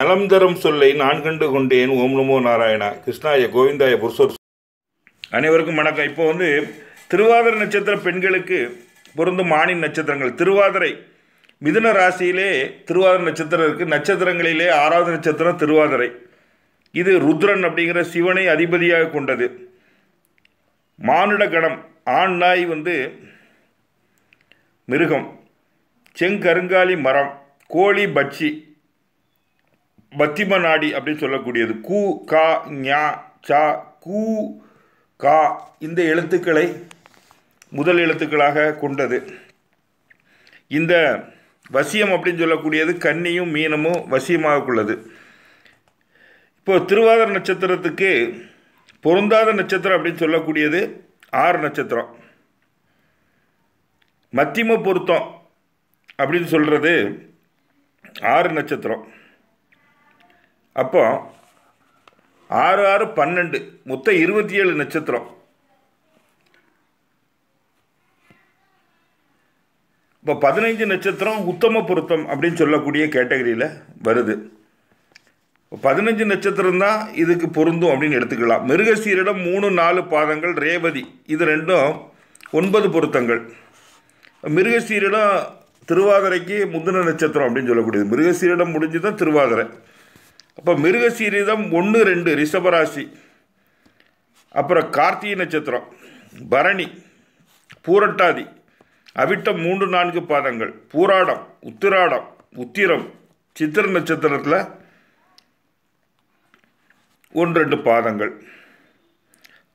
நலம் தரும் சொல்லை நான் கண்டு கொண்டேன் ஓம் நமோ நாராயணா கிருஷ்ணாய கோவிந்தாய புருஷோர் அனைவருக்கும் வணக்கம் இப்போ வந்து திருவாதிர நட்சத்திர பெண்களுக்கு பொருந்தும் ஆணின் நட்சத்திரங்கள் திருவாதிரை மிதுன ராசியிலே திருவாதிரை நட்சத்திரம் இருக்குது நட்சத்திரங்களிலே ஆறாவது நட்சத்திரம் திருவாதிரை இது ருத்ரன் அப்படிங்கிற சிவனை அதிபதியாக கொண்டது மானுட கணம் ஆண் நாய் வந்து மிருகம் செங்கருங்காலி மரம் கோழி பட்சி மத்திம நாடி அப்படின்னு சொல்லக்கூடியது கு கா ஞா சா கூ கா இந்த எழுத்துக்களை முதல் எழுத்துக்களாக கொண்டது இந்த வசியம் அப்படின்னு சொல்லக்கூடியது கன்னியும் மீனமும் வசியமாக உள்ளது இப்போது திருவாதிர நட்சத்திரத்துக்கு பொருந்தாத நட்சத்திரம் அப்படின்னு சொல்லக்கூடியது ஆறு நட்சத்திரம் மத்திம பொருத்தம் அப்படின்னு சொல்கிறது ஆறு நட்சத்திரம் அப்போ ஆறு ஆறு பன்னெண்டு மொத்தம் இருபத்தி ஏழு நட்சத்திரம் இப்போ பதினைஞ்சு நட்சத்திரம் உத்தம பொருத்தம் அப்படின்னு சொல்லக்கூடிய கேட்டகரியில் வருது பதினஞ்சு நட்சத்திரம் தான் இதுக்கு பொருந்தும் அப்படின்னு எடுத்துக்கலாம் மிருகசீரிடம் மூணு நாலு பாதங்கள் ரேவதி இது ரெண்டும் ஒன்பது பொருத்தங்கள் மிருகசீரிடம் திருவாதிரைக்கு முந்தின நட்சத்திரம் அப்படின்னு சொல்லக்கூடியது மிருகசீரிடம் முடிஞ்சு தான் திருவாதிரை அப்போ மிருகசீரிதம் ஒன்று ரெண்டு ரிஷபராசி அப்புறம் கார்த்திகை நட்சத்திரம் பரணி பூரட்டாதி அவிட்டம் மூன்று நான்கு பாதங்கள் பூராடம் உத்திராடம் உத்திரம் சித்திர நட்சத்திரத்தில் ஒன்று ரெண்டு பாதங்கள்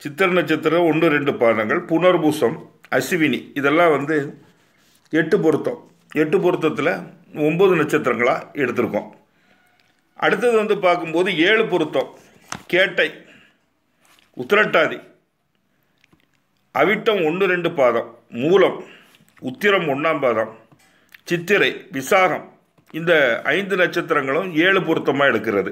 சித்திர நட்சத்திரம் ஒன்று ரெண்டு பாதங்கள் புனர்பூசம் அஸ்வினி இதெல்லாம் வந்து எட்டு பொருத்தம் எட்டு பொருத்தத்தில் ஒம்பது நட்சத்திரங்களாக எடுத்திருக்கோம் அடுத்தது வந்து பார்க்கும்போது ஏழு பொருத்தம் கேட்டை உத்திரட்டாதி அவிட்டம் ஒன்று ரெண்டு பாதம் மூலம் உத்திரம் ஒன்றாம் பாதம் சித்திரை விசாகம் இந்த ஐந்து நட்சத்திரங்களும் ஏழு பொருத்தமாக எடுக்கிறது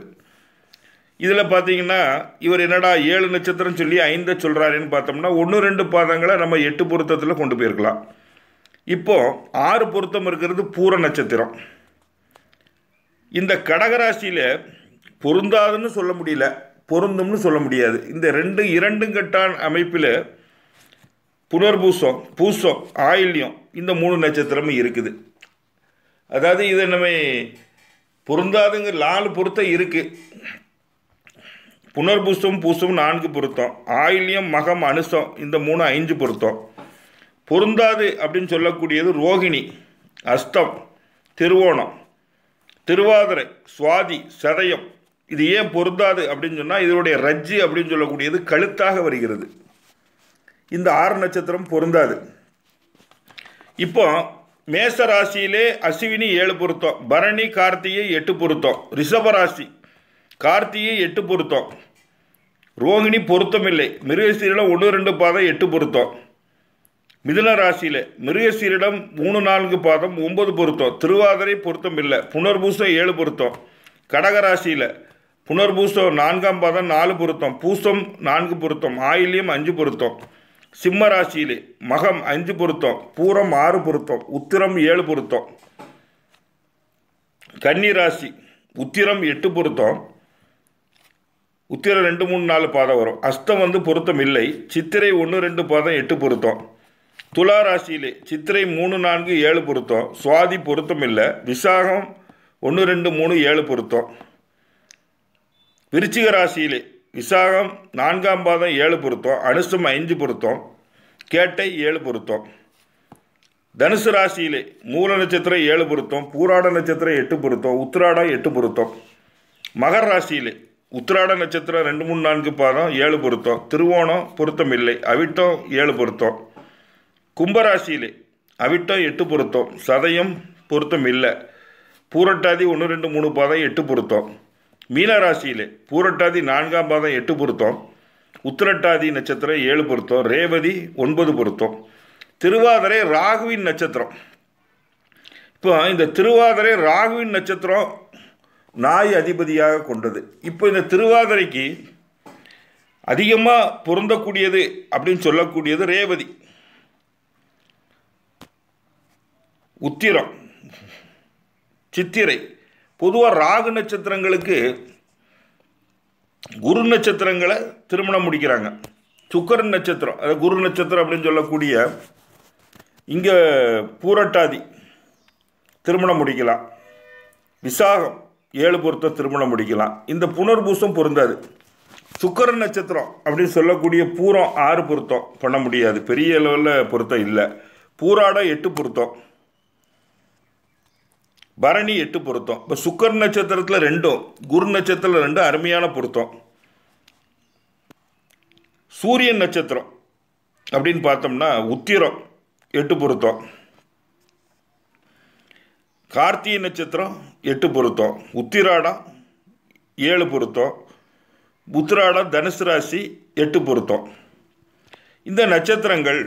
இதில் பார்த்தீங்கன்னா இவர் என்னடா ஏழு நட்சத்திரம் சொல்லி ஐந்தை சொல்கிறாருன்னு பார்த்தோம்னா ஒன்று ரெண்டு பாதங்களை நம்ம எட்டு பொருத்தத்தில் கொண்டு போயிருக்கலாம் இப்போது ஆறு பொருத்தம் இருக்கிறது பூர நட்சத்திரம் இந்த கடகராசியில் பொருந்தாதுன்னு சொல்ல முடியல பொருந்தும்னு சொல்ல முடியாது இந்த ரெண்டு இரண்டும் கட்டான அமைப்பில் புனர்பூசம் பூசம் ஆயில்யம் இந்த மூணு நட்சத்திரமும் இருக்குது அதாவது இதை நம்ம பொருந்தாதுங்க நாலு பொருத்தம் இருக்குது புனர்பூசம் பூசம் நான்கு பொருத்தம் ஆயில்யம் மகம் அனுசம் இந்த மூணு ஐந்து பொருத்தம் பொருந்தாது அப்படின்னு சொல்லக்கூடியது ரோகிணி அஸ்தம் திருவோணம் திருவாதிரை சுவாதி சதயம் இது ஏன் பொருந்தாது அப்படின்னு சொன்னால் இதனுடைய ரஜ்ஜி அப்படின்னு சொல்லக்கூடியது கழுத்தாக வருகிறது இந்த ஆறு நட்சத்திரம் பொருந்தாது இப்போ மேச ராசியிலே அஸ்வினி ஏழு பொருத்தம் பரணி கார்த்திகை எட்டு பொருத்தம் ரிஷப ராசி கார்த்திகை எட்டு பொருத்தம் ரோஹிணி பொருத்தம் இல்லை மிருகசீரில் ஒன்று ரெண்டு பாதம் எட்டு பொருத்தம் மிதுன ராசியில் மிருகசீரிடம் மூணு நான்கு பாதம் ஒன்பது பொருத்தம் திருவாதிரை பொருத்தம் இல்லை புனர்பூசம் ஏழு பொருத்தம் கடக ராசியில் புனர்பூசம் நான்காம் பாதம் நாலு பொருத்தம் பூசம் நான்கு பொருத்தம் ஆயில்யம் அஞ்சு பொருத்தம் சிம்ம ராசியிலே மகம் அஞ்சு பொருத்தம் பூரம் ஆறு பொருத்தம் உத்திரம் ஏழு பொருத்தம் கன்னி ராசி உத்திரம் எட்டு பொருத்தம் உத்திரம் ரெண்டு மூணு நாலு பாதம் வரும் அஸ்தம் வந்து பொருத்தம் இல்லை சித்திரை ஒன்று ரெண்டு பாதம் எட்டு பொருத்தம் துலா ராசியிலே சித்திரை மூணு நான்கு ஏழு பொருத்தம் சுவாதி பொருத்தம் இல்லை விசாகம் ஒன்று ரெண்டு மூணு ஏழு பொருத்தம் விருச்சிக ராசியிலே விசாகம் நான்காம் பாதம் ஏழு பொருத்தம் அனுஷம் ஐந்து பொருத்தம் கேட்டை ஏழு பொருத்தம் தனுசு ராசியிலே மூல நட்சத்திரம் ஏழு பொருத்தம் பூராட நட்சத்திரம் எட்டு பொருத்தம் உத்திராடம் எட்டு பொருத்தம் மகர் ராசியிலே உத்திராட நட்சத்திரம் ரெண்டு மூணு நான்கு பாதம் ஏழு பொருத்தம் திருவோணம் பொருத்தம் இல்லை அவிட்டம் ஏழு பொருத்தம் கும்பராசியிலே அவிட்டம் எட்டு பொருத்தம் சதயம் பொருத்தம் இல்லை பூரட்டாதி ஒன்று ரெண்டு மூணு பாதம் எட்டு பொருத்தம் மீனராசியிலே பூரட்டாதி நான்காம் பாதம் எட்டு பொருத்தம் உத்திரட்டாதி நட்சத்திரம் ஏழு பொருத்தம் ரேவதி ஒன்பது பொருத்தம் திருவாதிரை ராகுவின் நட்சத்திரம் இப்போ இந்த திருவாதிரை ராகுவின் நட்சத்திரம் நாய் அதிபதியாக கொண்டது இப்போ இந்த திருவாதிரைக்கு அதிகமாக பொருந்தக்கூடியது அப்படின்னு சொல்லக்கூடியது ரேவதி உத்திரம் சித்திரை பொதுவாக ராகு நட்சத்திரங்களுக்கு குரு நட்சத்திரங்களை திருமணம் முடிக்கிறாங்க சுக்கர நட்சத்திரம் அது குரு நட்சத்திரம் அப்படின்னு சொல்லக்கூடிய இங்கே பூரட்டாதி திருமணம் முடிக்கலாம் விசாகம் ஏழு பொருத்த திருமணம் முடிக்கலாம் இந்த புனர்பூசம் பொருந்தாது சுக்கர நட்சத்திரம் அப்படின்னு சொல்லக்கூடிய பூரம் ஆறு பொருத்தம் பண்ண முடியாது பெரிய லெவலில் பொருத்தம் இல்லை பூராடம் எட்டு பொருத்தம் பரணி எட்டு பொருத்தம் இப்போ சுக்கர் நட்சத்திரத்தில் ரெண்டும் குரு நட்சத்திரத்தில் ரெண்டும் அருமையான பொருத்தம் சூரியன் நட்சத்திரம் அப்படின்னு பார்த்தோம்னா உத்திரம் எட்டு பொருத்தம் கார்த்திகை நட்சத்திரம் எட்டு பொருத்தம் உத்திராடம் ஏழு பொருத்தம் உத்திராடம் தனுசு ராசி எட்டு பொருத்தம் இந்த நட்சத்திரங்கள்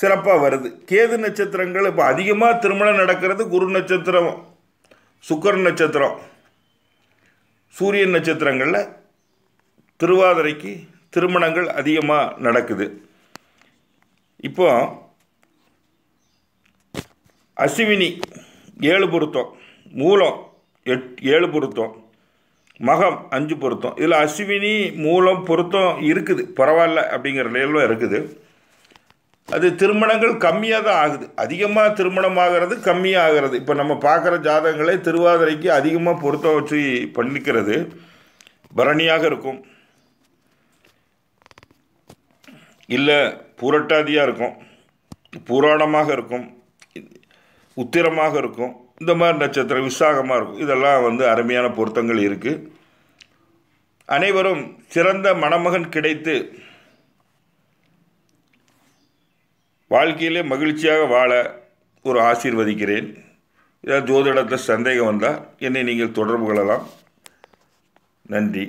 சிறப்பாக வருது கேது நட்சத்திரங்கள் இப்போ அதிகமாக திருமணம் நடக்கிறது குரு நட்சத்திரம் சுக்கர் நட்சத்திரம் சூரியன் நட்சத்திரங்களில் திருவாதிரைக்கு திருமணங்கள் அதிகமாக நடக்குது இப்போ அஸ்வினி ஏழு பொருத்தம் மூலம் எட் ஏழு பொருத்தம் மகம் அஞ்சு பொருத்தம் இதில் அஸ்வினி மூலம் பொருத்தம் இருக்குது பரவாயில்ல அப்படிங்கிற நிலையிலும் இருக்குது அது திருமணங்கள் கம்மியாக தான் ஆகுது அதிகமாக திருமணம் ஆகிறது கம்மியாக இப்போ நம்ம பார்க்குற ஜாதகங்களே திருவாதிரைக்கு அதிகமாக பொருத்த வச்சு பண்ணிக்கிறது பரணியாக இருக்கும் இல்லை புரட்டாதியாக இருக்கும் புராணமாக இருக்கும் உத்திரமாக இருக்கும் இந்த மாதிரி நட்சத்திரம் விசாகமாக இருக்கும் இதெல்லாம் வந்து அருமையான பொருத்தங்கள் இருக்குது அனைவரும் சிறந்த மணமகன் கிடைத்து வாழ்க்கையிலே மகிழ்ச்சியாக வாழ ஒரு ஆசீர்வதிக்கிறேன் ஏதாவது ஜோதிடத்தில் சந்தேகம் வந்தால் என்னை நீங்கள் தொடர்பு கொள்ளலாம் நன்றி